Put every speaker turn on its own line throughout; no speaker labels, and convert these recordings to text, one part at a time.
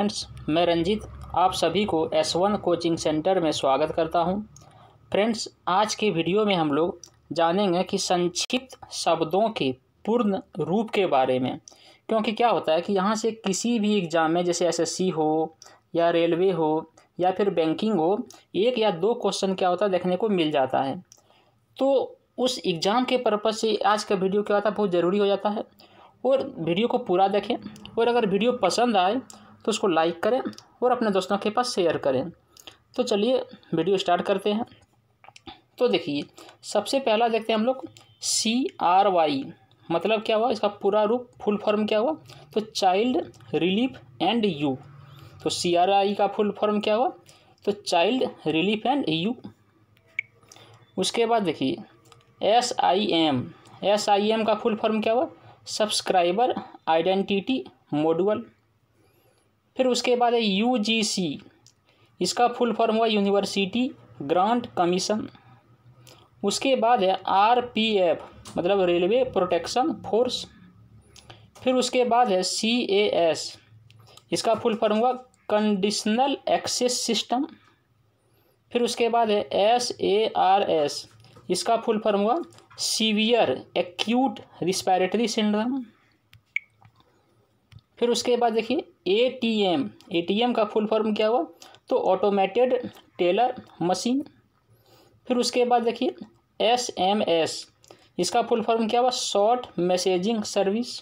Friends मैं रंजीत आप सभी को एस वन कोचिंग सेंटर में स्वागत करता हूं। फ्रेंड्स आज के वीडियो में हम लोग जानेंगे कि संक्षिप्त शब्दों के पूर्ण रूप के बारे में क्योंकि क्या होता है कि यहाँ से किसी भी एग्ज़ाम में जैसे एसएससी हो या रेलवे हो या फिर बैंकिंग हो एक या दो क्वेश्चन क्या होता है देखने को मिल जाता है तो उस एग्ज़ाम के पर्पज़ से आज का वीडियो क्या होता है बहुत ज़रूरी हो जाता है और वीडियो को पूरा देखें और अगर वीडियो पसंद आए तो उसको लाइक करें और अपने दोस्तों के पास शेयर करें तो चलिए वीडियो स्टार्ट करते हैं तो देखिए सबसे पहला देखते हैं हम लोग सी आर वाई मतलब क्या हुआ इसका पूरा रूप फुल फॉर्म क्या हुआ तो चाइल्ड रिलीफ एंड यू तो सी आर आई का फुल फॉर्म क्या हुआ तो चाइल्ड रिलीफ एंड यू उसके बाद देखिए S I M S I M का फुल फॉर्म क्या हुआ सब्सक्राइबर आइडेंटिटी मॉड्यूल फिर उसके बाद है यू जी सी इसका फुल फॉर्म हुआ यूनिवर्सिटी ग्रांट कमीशन उसके बाद है आर पी एफ मतलब रेलवे प्रोटेक्शन फोर्स फिर उसके बाद है सी एस इसका फुल फॉर्म हुआ कंडीशनल एक्सेस सिस्टम फिर उसके बाद है एस ए आर एस इसका फुल फॉर्म हुआ सीवियर एक्यूट रिस्पायरेटरी सिंड्रोम फिर उसके बाद देखिए A T M A T M का फुल फॉर्म क्या हुआ तो ऑटोमेटेड टेलर मशीन फिर उसके बाद देखिए एस एम एस इसका फुल फॉर्म क्या हुआ शॉर्ट मैसेजिंग सर्विस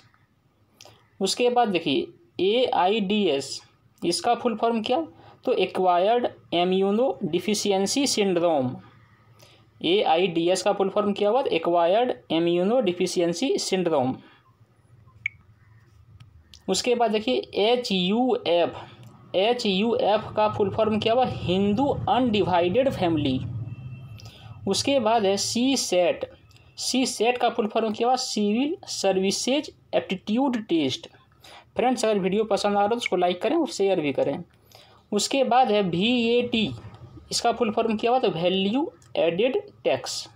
उसके बाद देखिए ए आई डी एस इसका फुल फॉर्म क्या तो acquired immuno deficiency syndrome A I D S का फुल फॉर्म क्या हुआ एक्वायर्ड एम्यूनो डिफिशियंसी सिंड्रोम उसके बाद देखिए H U F H U F का फुल फॉर्म क्या हुआ हिंदू अनडिवाइडेड फैमिली उसके बाद है सी सेट सी सेट का फुल फॉर्म क्या हुआ civil services aptitude test friends अगर वीडियो पसंद आ रहा है तो उसको लाइक करें और शेयर भी करें उसके बाद है वी ए टी इसका फुल फॉर्म क्या हुआ तो वैल्यू एडेड टैक्स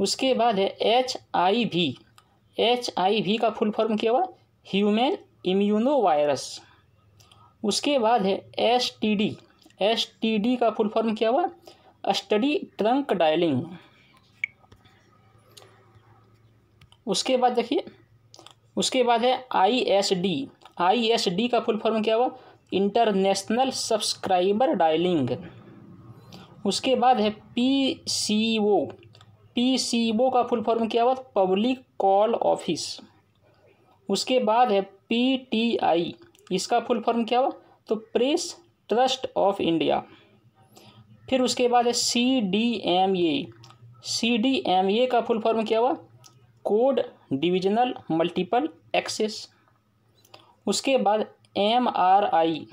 उसके बाद है H I V H I V का फुल फॉर्म क्या हुआ ह्यूमन इम्यूनो वायरस उसके बाद है S T D S T D का फुल फॉर्म क्या हुआ स्टडी ट्रंक डायलिंग उसके बाद देखिए उसके बाद है I S D I S D का फुल फॉर्म क्या हुआ इंटरनेशनल सब्सक्राइबर डायलिंग उसके बाद है P C O P C ओ का फुल फॉर्म क्या हुआ पब्लिक कॉल ऑफिस उसके बाद है पी टी आई इसका फुल फॉर्म क्या हुआ तो प्रेस ट्रस्ट ऑफ इंडिया फिर उसके बाद है C D M A C D M A का फुल फॉर्म क्या हुआ कोड डिविजनल मल्टीपल एक्सेस उसके बाद M R I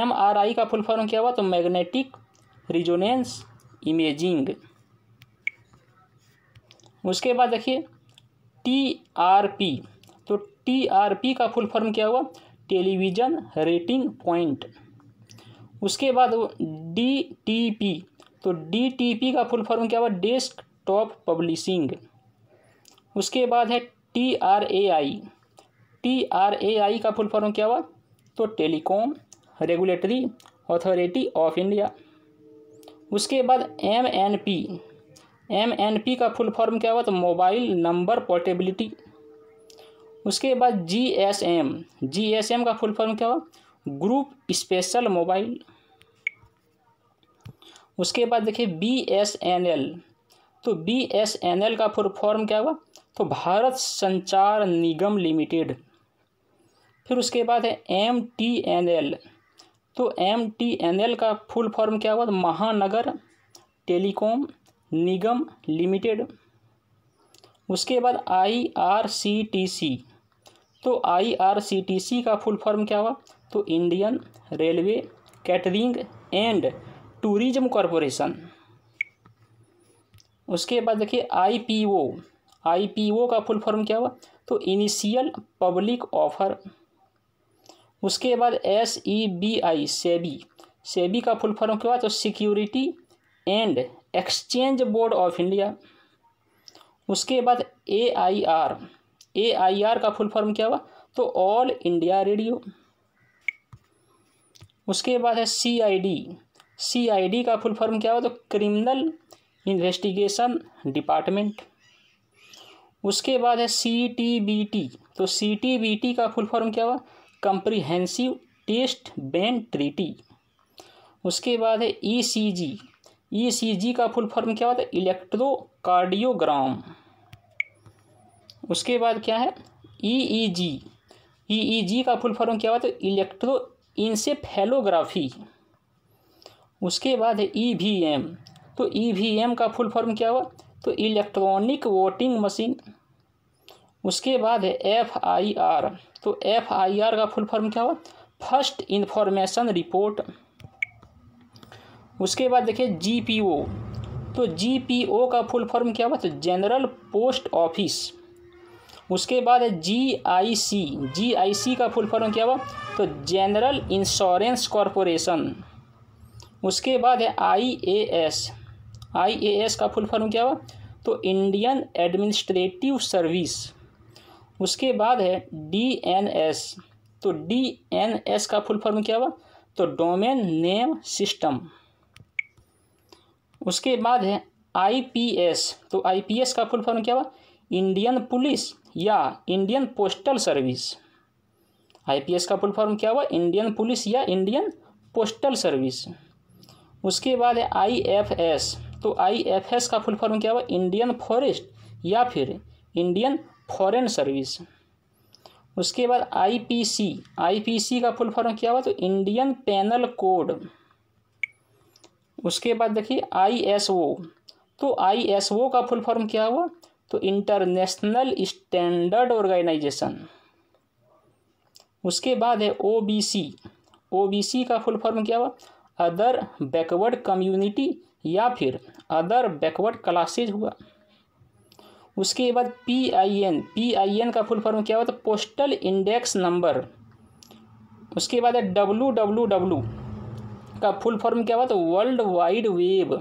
M R I का फुल फॉर्म क्या हुआ तो मैग्नेटिक रिजोनेंस इमेजिंग उसके बाद देखिए टी आर पी टी का फुल फॉर्म क्या हुआ टेलीविज़न रेटिंग पॉइंट उसके बाद डी टी पी तो डी टी पी का फुल फॉर्म क्या हुआ डेस्क टॉप पब्लिशिंग उसके बाद है T R A I T R A I का फुल फॉर्म क्या हुआ तो telecom regulatory authority of India उसके बाद M N P M N P का फुल फॉर्म क्या हुआ तो मोबाइल नंबर पोर्टेबिलिटी उसके बाद G S M G S M का फुल फॉर्म क्या हुआ ग्रुप स्पेशल मोबाइल उसके बाद देखिए बी एस एन एल तो बी एस एन एल का फुल फॉर्म क्या हुआ तो भारत संचार निगम लिमिटेड फिर उसके बाद है एम टी एन एल तो एम टी एन एल का फुल फॉर्म क्या हुआ तो महानगर टेलीकॉम निगम लिमिटेड उसके बाद I R C T C तो आईआरसीटीसी का फुल फॉर्म क्या हुआ तो Indian railway catering and tourism corporation उसके बाद देखिए आईपीओ आईपीओ का फुल फॉर्म क्या हुआ तो इनिशियल पब्लिक ऑफर उसके बाद S E B I SEBI SEBI का फुल फॉर्म क्या हुआ तो security and exchange board of India उसके बाद A I R A I R का फुल फॉर्म क्या हुआ तो ऑल इंडिया रेडियो उसके बाद है C I D C I D का फुल फॉर्म क्या हुआ तो क्रिमिनल इन्वेस्टिगेशन डिपार्टमेंट उसके बाद है सी टी बी टी तो सी टी बी टी का फुल फॉर्म क्या हुआ कंप्रीहेंसिव टेस्ट बैन ट्रीटी उसके बाद है ई सी जी ई सी जी का फुल फॉर्म क्या हुआ था तो इलेक्ट्रोकार्डियोग्राम उसके बाद क्या है ई ई जी ई ई जी का फुल फॉर्म क्या हुआ तो इलेक्ट्रो इंसेफेलोग्राफी उसके बाद है ई वी एम तो ई वी एम का फुल फॉर्म क्या हुआ तो इलेक्ट्रॉनिक वोटिंग मशीन उसके बाद है एफ आई आर तो एफ आई आर का फुल फॉर्म क्या हुआ फर्स्ट इन्फॉर्मेशन रिपोर्ट उसके बाद देखिए जी पी ओ तो जी पी ओ का फुल फॉर्म क्या हुआ तो जनरल पोस्ट ऑफिस उसके बाद है जी आई सी जी आई सी का फुल फॉर्म क्या हुआ तो जनरल इंश्योरेंस कॉरपोरेशन उसके बाद है I A S I A S का फुल फॉर्म क्या हुआ तो इंडियन एडमिनिस्ट्रेटिव सर्विस उसके बाद है डी एन एस तो डी एन एस का फुल फॉर्म क्या हुआ तो डोमेन नेम सिस्टम उसके बाद है आई पी एस तो आई पी एस का फुल फॉर्म क्या हुआ इंडियन पुलिस या इंडियन पोस्टल सर्विस आईपीएस का फुल फॉर्म क्या हुआ इंडियन पुलिस या इंडियन पोस्टल सर्विस उसके बाद है आईएफएस तो आईएफएस का फुल फॉर्म क्या हुआ इंडियन फॉरेस्ट या फिर इंडियन फॉरेन सर्विस उसके बाद आईपीसी आईपीसी का फुल फॉर्म क्या हुआ तो इंडियन पैनल कोड उसके बाद देखिए आईएसओ तो आईएसओ का फुल फॉर्म क्या हुआ तो इंटरनेशनल स्टैंडर्ड ऑर्गेनाइजेशन उसके बाद है ओबीसी ओबीसी का फुल फॉर्म क्या हुआ अदर बैकवर्ड कम्युनिटी या फिर अदर बैकवर्ड क्लासेज हुआ उसके बाद P I N P I N का फुल फॉर्म क्या हुआ तो पोस्टल इंडेक्स नंबर उसके बाद है डब्लू डब्लू डब्लू का फुल फॉर्म क्या हुआ तो वर्ल्ड वाइड वेब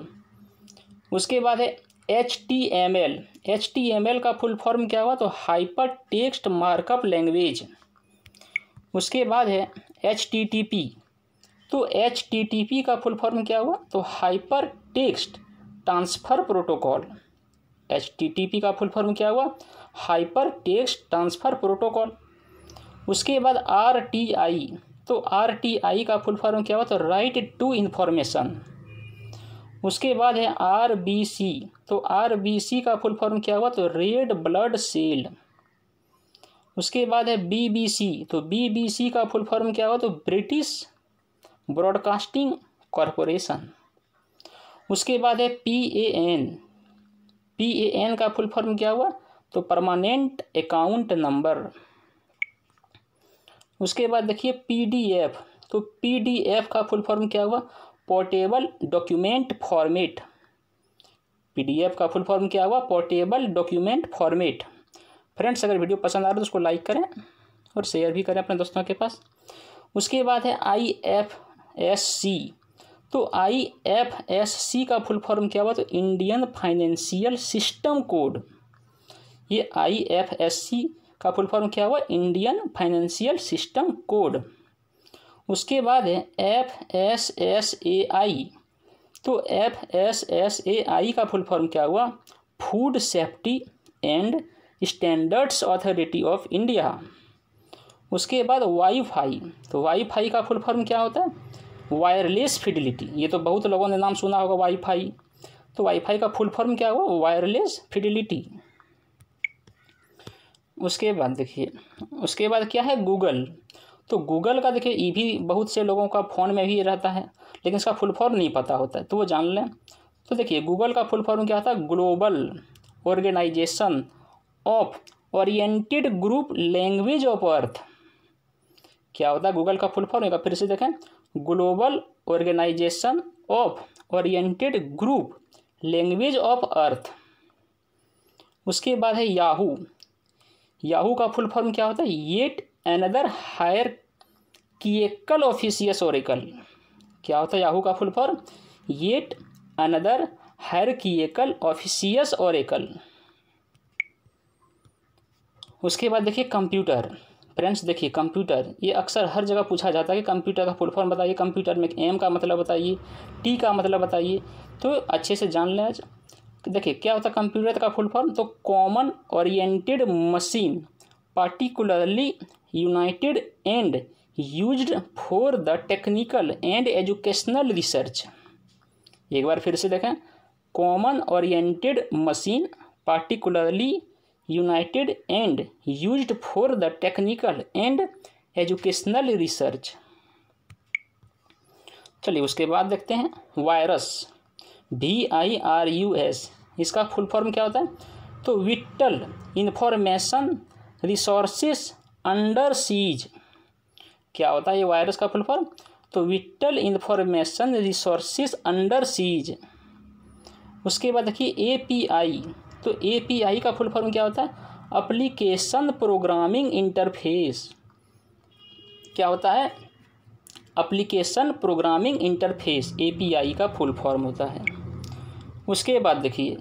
उसके बाद है H T M L H का फुल फॉर्म क्या हुआ तो हाइपर टेक्स्ट मार्कअप लैंग्वेज उसके बाद है एच तो एच का फुल फॉर्म क्या हुआ तो hyper text transfer protocol H का फुल फॉर्म क्या हुआ हाइपर टेक्स्ट ट्रांसफ़र प्रोटोकॉल उसके बाद आर तो आर का फुल फॉर्म क्या हुआ तो राइट टू इन्फॉर्मेशन उसके बाद है आर बी सी तो आर बी सी का फुल फॉर्म क्या हुआ तो रेड ब्लड सेल उसके बाद है बी बी सी तो बी बी सी का फुल फॉर्म क्या हुआ तो ब्रिटिश ब्रॉडकास्टिंग कॉरपोरेशन उसके बाद है P A N P A N का फुल फॉर्म क्या हुआ तो परमानेंट अकाउंट नंबर उसके बाद देखिए पी डी एफ तो पी डी एफ का फुल फॉर्म क्या हुआ पोर्टेबल डॉक्यूमेंट फॉर्मेट पीडीएफ का फुल फॉर्म क्या हुआ पोर्टेबल डॉक्यूमेंट फॉर्मेट फ्रेंड्स अगर वीडियो पसंद आ रहा है तो उसको लाइक करें और शेयर भी करें अपने दोस्तों के पास उसके बाद है आई एफ एस सी तो आई एफ एस सी का फुल फॉर्म क्या हुआ तो इंडियन फाइनेंशियल सिस्टम कोड ये आई एफ एस सी का फुल फॉर्म क्या हुआ इंडियन फाइनेंशियल सिस्टम कोड उसके बाद है F S S A I तो F S S A I का फुल फॉर्म क्या हुआ food safety and standards authority of India उसके बाद वाईफाई तो वाईफाई का फुल फॉर्म क्या होता है वायरलेस फिडिलिटी ये तो बहुत लोगों ने नाम सुना होगा वाईफाई तो वाईफाई का फुल फॉर्म क्या हुआ वायरलेस फिडिलिटी उसके बाद देखिए उसके बाद क्या है गूगल तो गूगल का देखिए ये भी बहुत से लोगों का फ़ोन में भी रहता है लेकिन इसका फुल फॉर्म नहीं पता होता है तो वो जान लें तो देखिए गूगल का फुल फॉर्म क्या होता है global organisation of oriented group language of earth क्या होता है गूगल का फुल फॉर्म एक फिर से देखें global organisation of oriented group language of earth उसके बाद है याहू याहू का फुल फॉर्म क्या होता है yet another hierarchical officious oracle क्या होता है याहू का full form yet another hierarchical officious oracle उसके बाद देखिए कंप्यूटर फ्रेंड्स देखिए कंप्यूटर ये अक्सर हर जगह पूछा जाता है कि कंप्यूटर का फुल फॉर्म बताइए कंप्यूटर में एम का मतलब बताइए टी का मतलब बताइए तो अच्छे से जान लें देखिए क्या होता है कंप्यूटर का फुल फॉर्म तो common oriented machine particularly united and use for the technical and educational research एक बार फिर से देखें common oriented machine particularly united and use for the technical and educational research चलिए उसके बाद देखते हैं virus V I R U S इसका फुल फॉर्म क्या होता है तो vital information resources under siege क्या होता है ये वायरस का फुल फॉर्म तो vital information resources under siege उसके बाद देखिए ए पी आई तो ए पी आई का फुल फॉर्म क्या होता है अप्लीकेशन प्रोग्रामिंग इंटरफेस क्या होता है application programming interface A P I का फुल फॉर्म होता है उसके बाद देखिए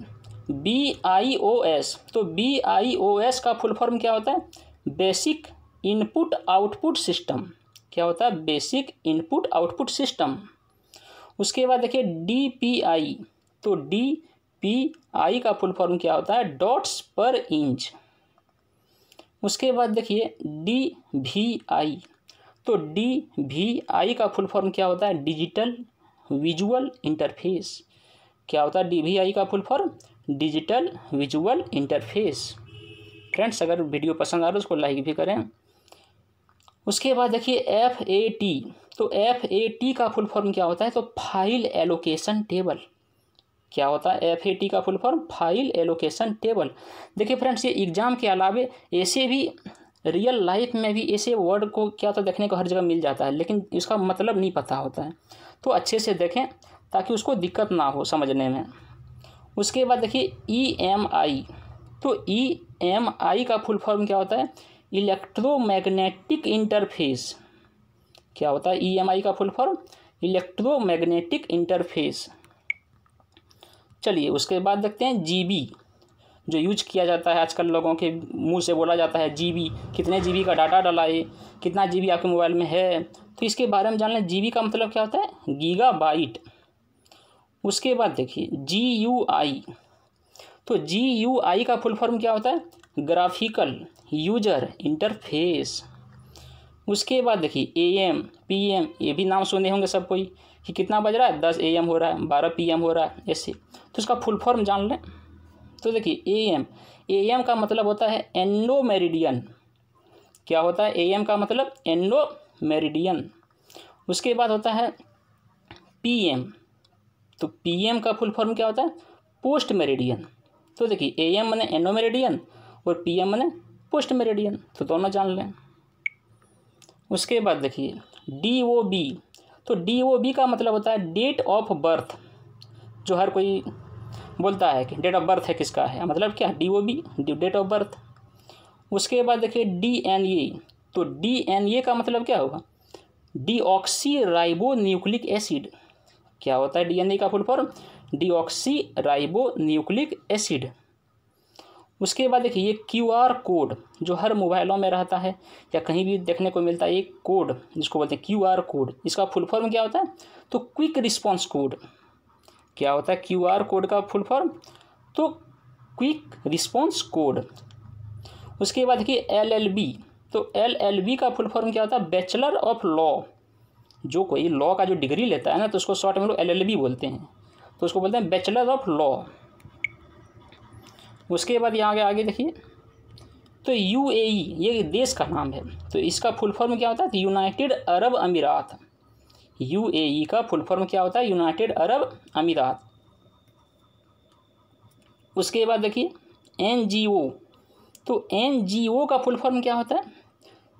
B I O S B I आई ओ एस का फुल फॉर्म क्या होता है बेसिक इनपुट आउटपुट सिस्टम क्या होता है बेसिक इनपुट आउटपुट सिस्टम उसके बाद देखिए डी पी आई तो डी पी आई का फुल फॉर्म क्या होता है डॉट्स पर इंच उसके बाद देखिए डी वी आई तो डी वी आई का फुल फॉर्म क्या होता है डिजिटल विजुअल इंटरफेस क्या होता है डी वी आई का full form digital visual interface friends अगर वीडियो पसंद आ रहा है उसको लाइक भी करें उसके बाद देखिए एफ ए टी तो एफ ए टी का फुल फॉर्म क्या होता है तो फाइल एलोकेशन टेबल क्या होता है एफ ए टी का full form file allocation table देखिए फ्रेंड्स ये एग्ज़ाम के अलावे ऐसे भी रियल लाइफ में भी ऐसे वर्ड को क्या तो देखने को हर जगह मिल जाता है लेकिन इसका मतलब नहीं पता होता है तो अच्छे से देखें ताकि उसको दिक्कत ना हो समझने में उसके बाद देखिए ई एम आई तो ई e एम आई का फुल फॉर्म क्या होता है इलेक्ट्रोमैग्नेटिक इंटरफेस क्या होता है ई एम आई का फुल फॉर्म इलेक्ट्रोमैग्नेटिक इंटरफेस चलिए उसके बाद देखते हैं जीबी जो यूज किया जाता है आजकल लोगों के मुंह से बोला जाता है जीबी कितने जीबी का डाटा डाला है कितना जीबी आपके मोबाइल में है तो इसके बारे में जान लें जीबी का मतलब क्या होता है गीगा बाइट उसके बाद देखिए जी यू आई तो जी यू आई का फुल फॉर्म क्या होता है ग्राफिकल यूजर इंटरफेस उसके बाद देखिए ए एम पी एम ये भी नाम सुने होंगे सब कोई कि कितना बज रहा है दस ए एम हो रहा है बारह पी एम हो रहा है ऐसे तो इसका फुल फॉर्म जान लें तो देखिए ए एम ए एम का मतलब होता है एंडो मेरिडियन क्या होता है ए एम का मतलब एंडो मेरिडियन उसके बाद होता है पी एम तो पी एम का फुल फॉर्म क्या होता है पोस्ट मेरिडियन तो देखिए A M means ante meridian और P M means post meridian तो दोनों जान लें उसके बाद देखिए डी ओ बी तो डी ओ बी का मतलब होता है डेट ऑफ बर्थ जो हर कोई बोलता है कि डेट ऑफ बर्थ है किसका है मतलब क्या D O B date of birth उसके बाद देखिए डी एन ए तो डी एन ए का मतलब क्या होगा deoxyribonucleic acid क्या होता है डी एन ए का full form deoxyribonucleic acid उसके बाद देखिए ये क्यू आर कोड जो हर मोबाइलों में रहता है या कहीं भी देखने को मिलता है एक कोड जिसको बोलते हैं क्यू आर कोड इसका फुल फॉर्म क्या होता है तो क्विक रिस्पॉन्स कोड क्या होता है क्यू आर कोड का फुल फॉर्म तो क्विक रिस्पॉन्स कोड उसके बाद देखिए एल एल बी तो एल एल बी का फुल फॉर्म क्या होता है बैचलर ऑफ लॉ जो कोई लॉ का जो डिग्री लेता है ना तो उसको शॉर्ट में लोग एल एल बी बोलते हैं तो उसको बोलते हैं बैचलर ऑफ लॉ उसके बाद यहाँ आगे आगे देखिए तो यू e, ये देश का नाम है तो इसका फुल फॉर्म क्या होता है यूनाइटेड अरब अमीरात यू का फुल फॉर्म क्या होता है यूनाइटेड अरब अमीरात उसके बाद देखिए एन तो एन का फुल फॉर्म क्या होता है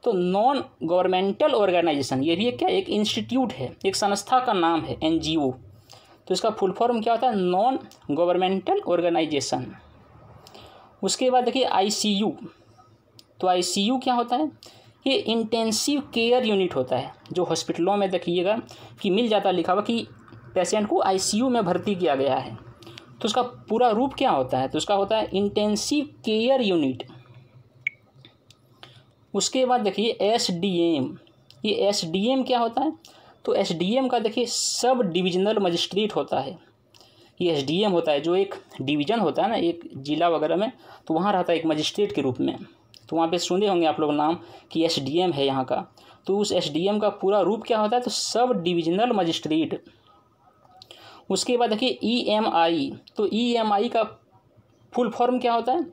तो नॉन गवर्नमेंटल ऑर्गेनाइजेशन ये भी एक क्या एक इंस्टीट्यूट है एक संस्था का नाम है एन तो इसका फुल फॉर्म क्या होता है नॉन गवर्नमेंटल ऑर्गेनाइजेशन उसके बाद देखिए आईसीयू तो आईसीयू क्या होता है ये इंटेंसिव केयर यूनिट होता है जो हॉस्पिटलों में देखिएगा कि मिल जाता है लिखा हुआ कि पेशेंट को आईसीयू में भर्ती किया गया है तो उसका पूरा रूप क्या होता है तो उसका होता है इंटेंसिव केयर यूनिट उसके बाद देखिए एस डी एम ये एस डी एम क्या होता है तो एस का देखिए सब डिविजनल मजिस्ट्रेट होता है ये एस होता है जो एक डिवीज़न होता है ना एक जिला वगैरह में तो वहाँ रहता है एक मजिस्ट्रेट के रूप में तो वहाँ पे सुने होंगे आप लोग नाम कि एस है यहाँ का तो उस एस का पूरा रूप क्या होता है तो सब डिविजनल मजिस्ट्रेट उसके बाद देखिए ई e तो ई e का फुल फॉर्म क्या होता है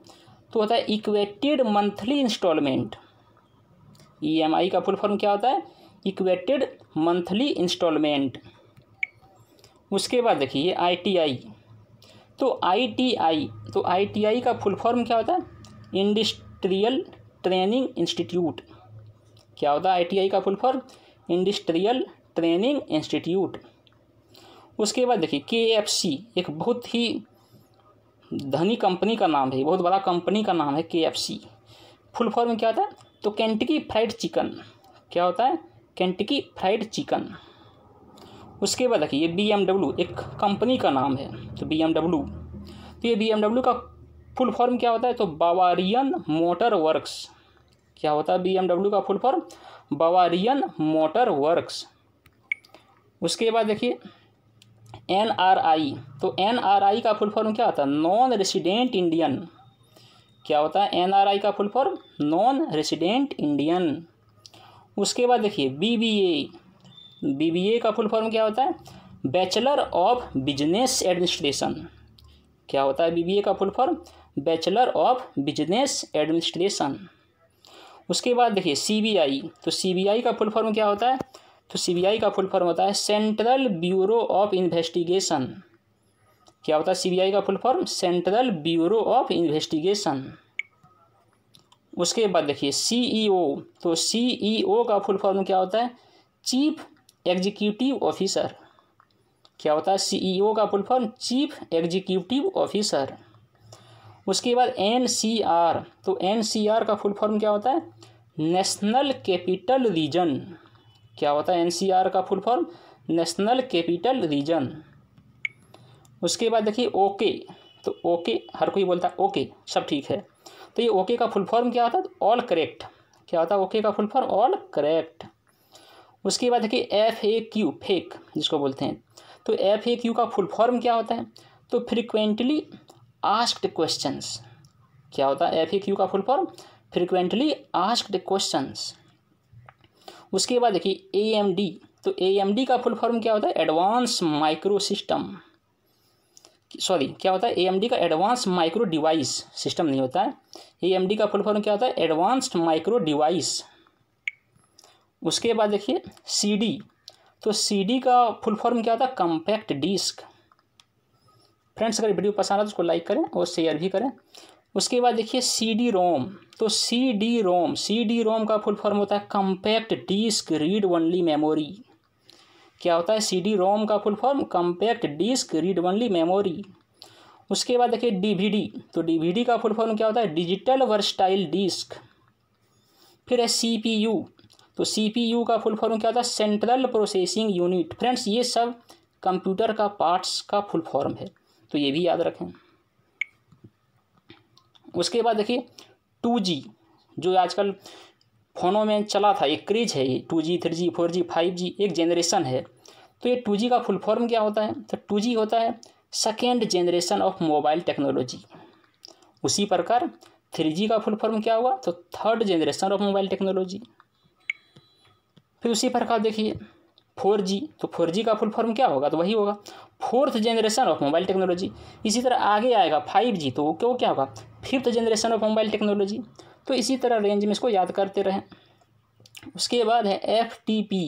तो होता है इक्वेटेड मंथली इंस्टॉलमेंट ई का फुल फॉर्म क्या होता है इक्वेटेड मंथली इंस्टॉलमेंट उसके बाद देखिए आईटीआई तो आईटीआई तो आईटीआई का फुल फॉर्म क्या होता है इंडस्ट्रियल ट्रेनिंग इंस्टीट्यूट क्या होता है आईटीआई का full form industrial training institute उसके बाद देखिए के एक बहुत ही धनी कंपनी का नाम है बहुत बड़ा कंपनी का नाम है के फुल फॉर्म क्या होता है तो कैंटकी फ्राइड चिकन क्या होता है केंटकी फ्राइड चिकन उसके बाद देखिए बी एम डब्ल्यू एक कंपनी का नाम है तो बी एम डब्ल्यू तो ये बी एम डब्ल्यू का फुल फॉर्म क्या होता है तो बावारियन मोटर वर्क्स क्या होता है बी एम डब्ल्यू का full form Bavarian motor works उसके बाद देखिए एन आर आई तो एन आर आई का फुल फॉर्म क्या होता है नॉन रेसिडेंट इंडियन क्या होता है एन आर आई का full form non resident Indian उसके बाद देखिए B B A B B A का फुल फॉर्म क्या होता है बैचलर ऑफ बिजनेस एडमिनिस्ट्रेशन क्या होता है बी बी ए का full form bachelor of business administration उसके बाद देखिए सी बी आई तो सी बी आई का फुल फॉर्म क्या होता है तो सी बी आई का फुल फॉर्म होता है सेंट्रल ब्यूरो ऑफ इन्वेस्टिगेशन क्या होता है सी बी आई का full form central bureau of investigation उसके बाद देखिए सी ई ओ तो सी ई ओ का फुल फॉर्म क्या होता है चीफ एग्जीक्यूटिव ऑफिसर क्या होता है सी ई ओ का full form chief executive officer उसके बाद एन सी आर तो एन सी आर का फुल फॉर्म क्या होता है नेशनल कैपिटल रीजन क्या होता है एन सी आर का full form national capital region उसके बाद देखिए ओके तो ओके हर कोई बोलता है ओके सब ठीक है तो ये ओके का फुल फॉर्म क्या होता है ऑल करेक्ट क्या होता है ओके का फुल फॉर्म ऑल करेक्ट उसके बाद देखिए एफ ए क्यू फेक जिसको बोलते हैं तो एफ ए क्यू का फुल फॉर्म क्या होता है तो फ्रिक्वेंटली आस्क्ड क्वेश्चंस क्या होता है एफ ए क्यू का full form frequently asked questions उसके बाद देखिए ए एम डी तो ए एम डी का फुल फॉर्म क्या होता है एडवांस माइक्रो सिस्टम सॉरी क्या होता है एएमडी का एडवांस माइक्रो डिवाइस सिस्टम नहीं होता है एएमडी का फुल फॉर्म क्या होता है एडवांस्ड माइक्रो डिवाइस उसके बाद देखिए सीडी तो सीडी का फुल फॉर्म क्या होता है कम्पैक्ट डिस्क फ्रेंड्स अगर वीडियो पसंद आ तो उसको लाइक करें और शेयर भी करें उसके बाद देखिए सी डी रोम तो सी डी रोम सी डी रोम का फुल फॉर्म होता है compact disc read only memory क्या होता है सी डी रोम का full form compact disc read only memory उसके बाद देखिए डीवीडी तो डीवीडी का फुल फॉर्म क्या होता है डिजिटल वर्सटाइल डिस्क फिर है सीपीयू तो सीपीयू का फुल फॉर्म क्या होता है सेंट्रल प्रोसेसिंग यूनिट फ्रेंड्स ये सब कंप्यूटर का पार्ट्स का फुल फॉर्म है तो ये भी याद रखें उसके बाद देखिए टू जी जो आजकल फ़ोनों में चला था एक क्रीज है ये two G three G four G five G एक जेनरेशन है तो ये टू जी का फुल फॉर्म क्या होता है तो टू जी होता है second generation of mobile technology उसी प्रकार थ्री जी का फुल फॉर्म क्या हुआ तो third generation of mobile technology फिर उसी प्रकार देखिए फोर जी तो फोर जी का फुल फॉर्म क्या होगा तो वही होगा fourth generation of mobile technology इसी तरह आगे आएगा फाइव जी तो वो क्यों क्या होगा fifth generation of mobile technology तो इसी तरह रेंज में इसको याद करते रहें उसके बाद है एफ टी पी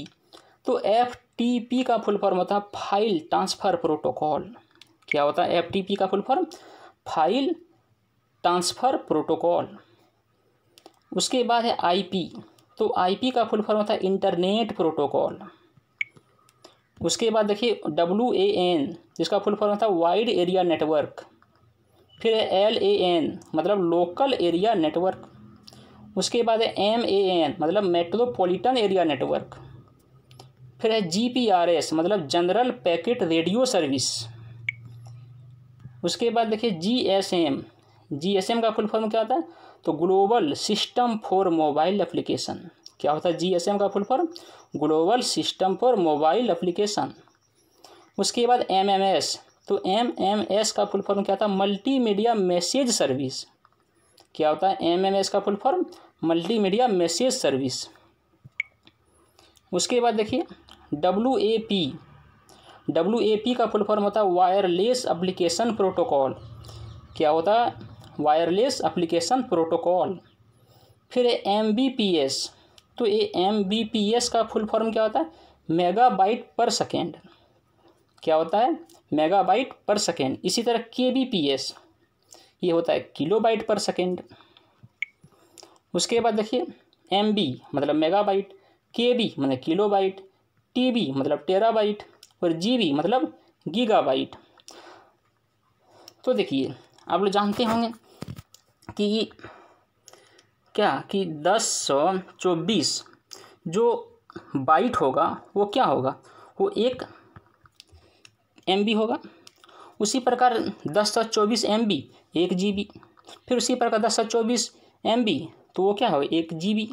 तो एफ टी पी का फुल फॉर्म होता है फाइल ट्रांसफ़र प्रोटोकॉल क्या होता है एफ टी पी का full form file transfer protocol उसके बाद है आई पी तो आई पी का फुल फॉर्म होता है इंटरनेट प्रोटोकॉल उसके बाद देखिए डब्ल्यू ए एन जिसका फुल फॉर्म होता है वाइड एरिया नेटवर्क फिर है एल ए एन मतलब लोकल एरिया नेटवर्क उसके बाद है एम ए एन मतलब मेट्रोपोलिटन एरिया नेटवर्क फिर है जी पी आर एस मतलब जनरल पैकेट रेडियो सर्विस उसके बाद देखिए G S M G S M का फुल फॉर्म क्या होता है तो global system for mobile application क्या होता है जी एस एम का full form global system for mobile application उसके बाद एम एम एस तो एम एम एस का फुल फॉर्म क्या था मल्टी मीडिया मैसेज सर्विस क्या होता है एम एम एस का full form multi media message service उसके बाद देखिए W A P W A P का फुल फॉर्म होता है वायरलेस अप्लीकेशन प्रोटोकॉल क्या होता है वायरलेस अप्लीकेशन प्रोटोकॉल फिर एम बी पी एस तो ये एम बी पी एस का फुल फॉर्म क्या होता है मेगा बाइट पर सेकेंड क्या होता है मेगाबाइट पर सेकेंड इसी तरह के बी पी एस ये होता है किलोबाइट पर सेकेंड उसके बाद देखिए एम बी मतलब मेगाबाइट के बी मतलब किलोबाइट टी बी मतलब टेराबाइट और जी बी मतलब गीगाबाइट तो देखिए आप लोग जानते होंगे कि क्या कि दस सौ चौबीस जो बाइट होगा वो क्या होगा वो एक एम होगा उसी प्रकार दस सौ चौबीस एम एक जी फिर उसी प्रकार दस सौ चौबीस एम तो वो क्या हो एक जी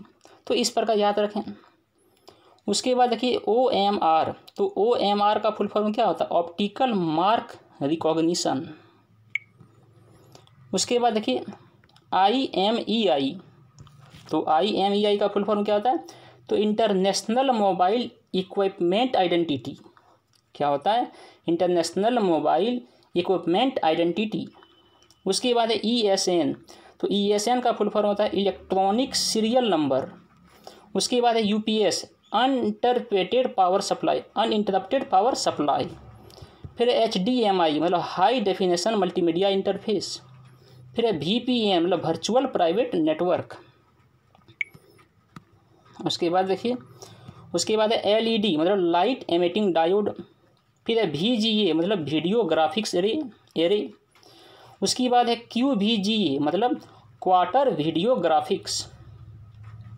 तो इस प्रकार याद रखें उसके बाद देखिए ओ एम आर तो ओ एम आर का फुल फॉर्म क्या होता है ऑप्टिकल मार्क रिकॉग्निशन उसके बाद देखिए आई एम ई आई तो आई एम ई आई का फुल फॉर्म क्या होता है तो इंटरनेशनल मोबाइल इक्विपमेंट आइडेंटिटी क्या होता है इंटरनेशनल मोबाइल इक्विपमेंट आइडेंटिटी उसके बाद है ई एस एन तो ई एस एन का फुल फॉर्म होता है इलेक्ट्रॉनिक सीरियल नंबर उसके बाद है U P S uninterrupted power supply uninterrupted power supply फिर एच डी एम आई मतलब हाई डेफिनेशन मल्टीमीडिया इंटरफेस फिर है वी पी एम मतलब वर्चुअल प्राइवेट नेटवर्क उसके बाद देखिए उसके बाद है एल ई डी मतलब लाइट एमिटिंग डायोड फिर है वी जी ए मतलब वीडियो ग्राफिक्स एरे एरे उसके बाद है क्यू वी जी ए मतलब क्वार्टर वीडियो ग्राफिक्स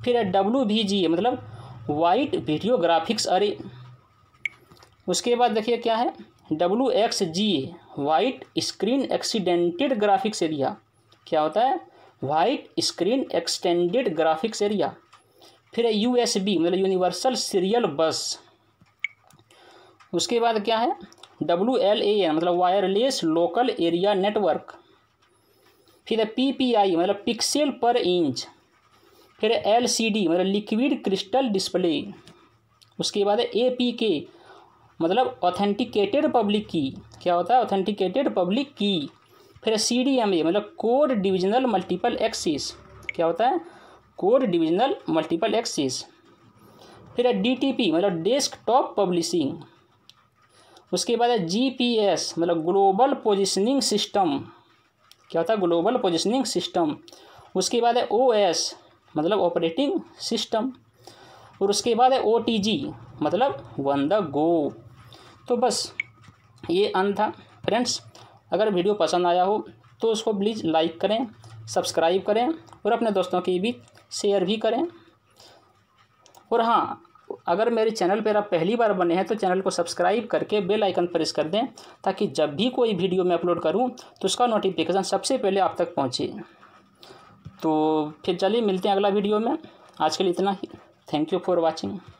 फिर है डब्लू वी जी ए मतलब वाइट वीडियो ग्राफिक्स अरे उसके बाद देखिए क्या है W X G A wide screen extended graphics area क्या होता है wide screen extended graphics area फिर है यू एस बी मतलब यूनिवर्सल सीरियल बस उसके बाद क्या है डब्ल्यू एल ए एन मतलब वायरलेस लोकल एरिया नेटवर्क फिर पी पी आई मतलब पिक्सेल पर इंच फिर एल सी डी मतलब लिक्विड क्रिस्टल डिस्प्ले उसके बाद ए पी के मतलब ऑथेंटिकेटेड पब्लिक की क्या होता है ऑथेंटिकेटेड पब्लिक की फिर सी डी एम ए मतलब कोड डिविजनल मल्टीपल एक्सिस क्या होता है कोड डिविजनल मल्टीपल एक्सिस फिर डी टी पी मतलब डेस्क टॉप पब्लिशिंग उसके बाद है जीपीएस मतलब ग्लोबल पोजिशनिंग सिस्टम क्या होता है ग्लोबल पोजिशनिंग सिस्टम उसके बाद है ओएस मतलब ऑपरेटिंग सिस्टम और उसके बाद है ओटीजी मतलब वन द गो तो बस ये अंत था फ्रेंड्स अगर वीडियो पसंद आया हो तो उसको प्लीज़ लाइक करें सब्सक्राइब करें और अपने दोस्तों के बीच शेयर भी करें और हाँ अगर मेरे चैनल पर आप पहली बार बने हैं तो चैनल को सब्सक्राइब करके बेल आइकन प्रेस कर दें ताकि जब भी कोई वीडियो मैं अपलोड करूं तो उसका नोटिफिकेशन सबसे पहले आप तक पहुंचे तो फिर चलिए मिलते हैं अगला वीडियो में आज के लिए इतना ही थैंक यू फॉर वॉचिंग